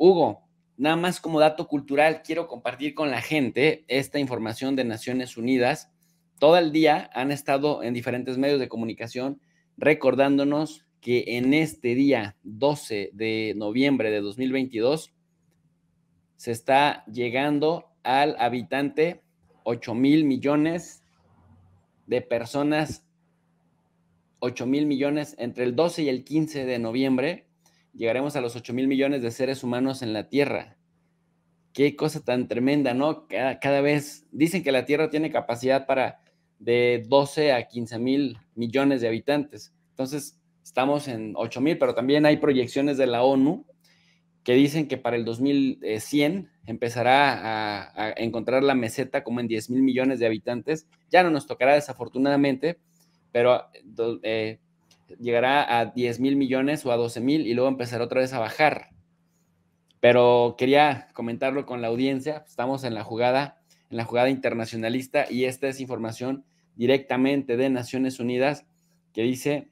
Hugo, nada más como dato cultural, quiero compartir con la gente esta información de Naciones Unidas. Todo el día han estado en diferentes medios de comunicación recordándonos que en este día 12 de noviembre de 2022 se está llegando al habitante 8 mil millones de personas, 8 mil millones entre el 12 y el 15 de noviembre llegaremos a los 8 mil millones de seres humanos en la Tierra. Qué cosa tan tremenda, ¿no? Cada, vez dicen que la Tierra tiene capacidad para de 12 a 15 mil millones de habitantes. Entonces, estamos en 8 mil, pero también hay proyecciones de la ONU que dicen que para el 2100 eh, empezará a, encontrar la meseta como en 10 mil millones de habitantes. Ya no nos tocará desafortunadamente, pero eh, llegará a 10 mil millones o a 12 mil y luego empezará otra vez a bajar. Pero quería comentarlo con la audiencia. Estamos en la jugada, en la jugada internacionalista y esta es información directamente de Naciones Unidas que dice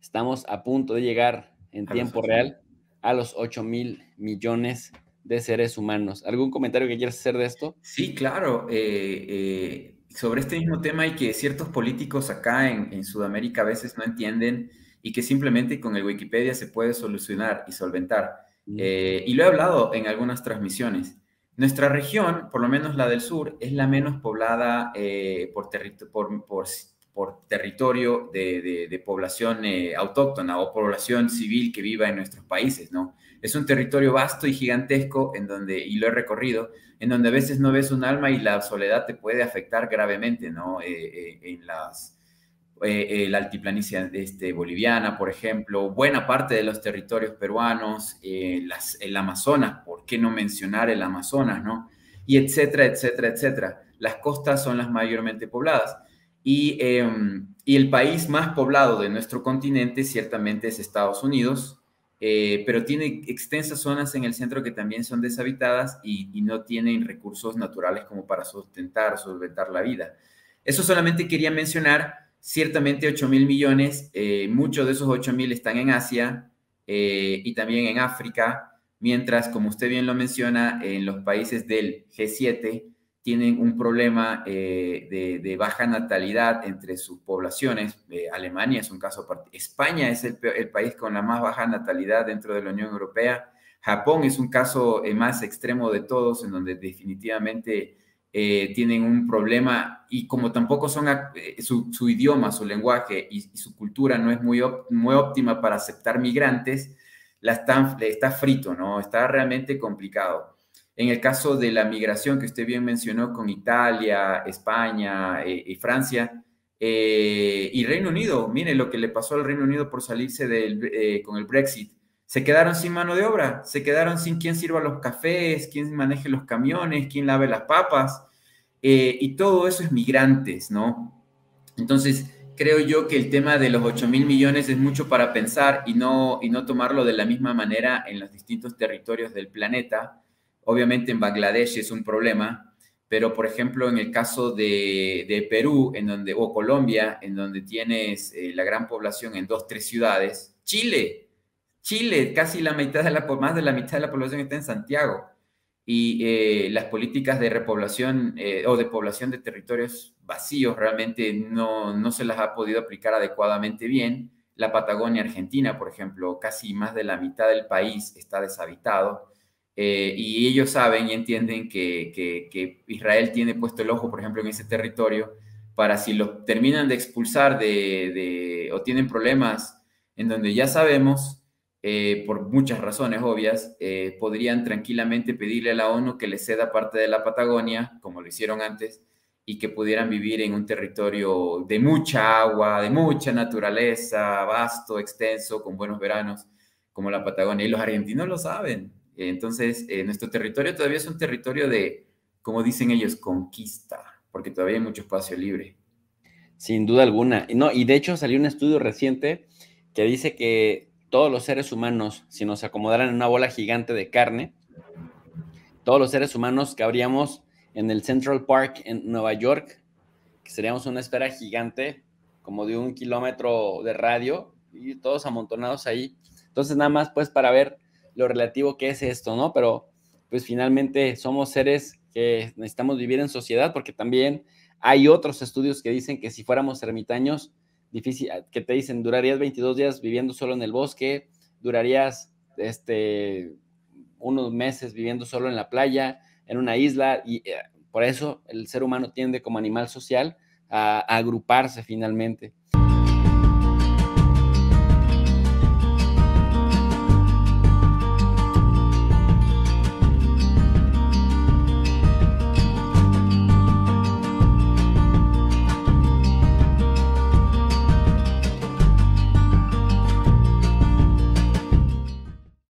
estamos a punto de llegar en tiempo real a los 8 mil millones de seres humanos. ¿Algún comentario que quieras hacer de esto? Sí, claro. Eh, eh, sobre este mismo tema y que ciertos políticos acá en, Sudamérica a veces no entienden y que simplemente con el Wikipedia se puede solucionar y solventar. Eh, y lo he hablado en algunas transmisiones. Nuestra región, por lo menos la del sur, es la menos poblada eh, por, por, territorio de, población eh, autóctona o población civil que viva en nuestros países, ¿no? Es un territorio vasto y gigantesco en donde, y lo he recorrido, en donde a veces no ves un alma y la soledad te puede afectar gravemente, ¿no? Eh, eh, en las, eh, eh la altiplanicie este, boliviana, por ejemplo, buena parte de los territorios peruanos, las, el Amazonas, ¿por qué no mencionar el Amazonas, ¿no? Y etcétera, etcétera, etcétera. Las costas son las mayormente pobladas. Y, em, y el país más poblado de nuestro continente ciertamente es Estados Unidos, eh, pero tiene extensas zonas en el centro que también son deshabitadas y, no tienen recursos naturales como para sustentar, solventar la vida. Eso solamente quería mencionar, ciertamente 8 mil millones, eh, muchos de esos 8 mil están en Asia eh, y también en África, mientras, como usted bien lo menciona, en los países del G7 tienen un problema eh, de, baja natalidad entre sus poblaciones. Eh, Alemania es un caso aparte. España es el, país con la más baja natalidad dentro de la Unión Europea. Japón es un caso eh, más extremo de todos, en donde definitivamente tienen un problema y como tampoco son su, su, idioma, su lenguaje y, su cultura no es muy, muy óptima para aceptar migrantes, la está, está frito, ¿no? Está realmente complicado. En el caso de la migración que usted bien mencionó con Italia, España eh, y Francia eh, y Reino Unido, mire lo que le pasó al Reino Unido por salirse eh, con el Brexit. Se quedaron sin mano de obra, se quedaron sin quien sirva los cafés, quién maneje los camiones, quién lave las papas. y todo eso es migrantes, ¿no? Entonces, creo yo que el tema de los 8 mil millones es mucho para pensar y no, y no tomarlo de la misma manera en los distintos territorios del planeta. Obviamente en Bangladesh es un problema, pero por ejemplo en el caso de, Perú en donde, o Colombia, en donde tienes eh, la gran población en dos, tres ciudades, Chile, Chile, casi la mitad de la, más de la mitad de la población está en Santiago y eh, las políticas de repoblación eh, o de población de territorios vacíos realmente no, no se las ha podido aplicar adecuadamente bien. La Patagonia Argentina, por ejemplo, casi más de la mitad del país está deshabitado. Eh, y ellos saben y entienden que, Israel tiene puesto el ojo, por ejemplo, en ese territorio, para si lo terminan de expulsar de, o tienen problemas en donde ya sabemos, eh, por muchas razones obvias, eh, podrían tranquilamente pedirle a la ONU que les ceda parte de la Patagonia, como lo hicieron antes, y que pudieran vivir en un territorio de mucha agua, de mucha naturaleza, vasto, extenso, con buenos veranos, como la Patagonia. Y los argentinos lo saben, entonces, eh, nuestro territorio todavía es un territorio de, como dicen ellos, conquista, porque todavía hay mucho espacio libre. Sin duda alguna. No, y de hecho salió un estudio reciente que dice que todos los seres humanos, si nos acomodaran en una bola gigante de carne, todos los seres humanos cabríamos en el Central Park en Nueva York, que seríamos una esfera gigante, como de un kilómetro de radio, y todos amontonados ahí. Entonces, nada más pues para ver lo relativo que es esto, ¿no? Pero pues finalmente somos seres que necesitamos vivir en sociedad porque también hay otros estudios que dicen que si fuéramos ermitaños, difícil, ah, que te dicen, durarías 22 días viviendo solo en el bosque, durarías este, unos meses viviendo solo en la playa, en una isla, y eh, por eso el ser humano tiende como animal social a agruparse finalmente.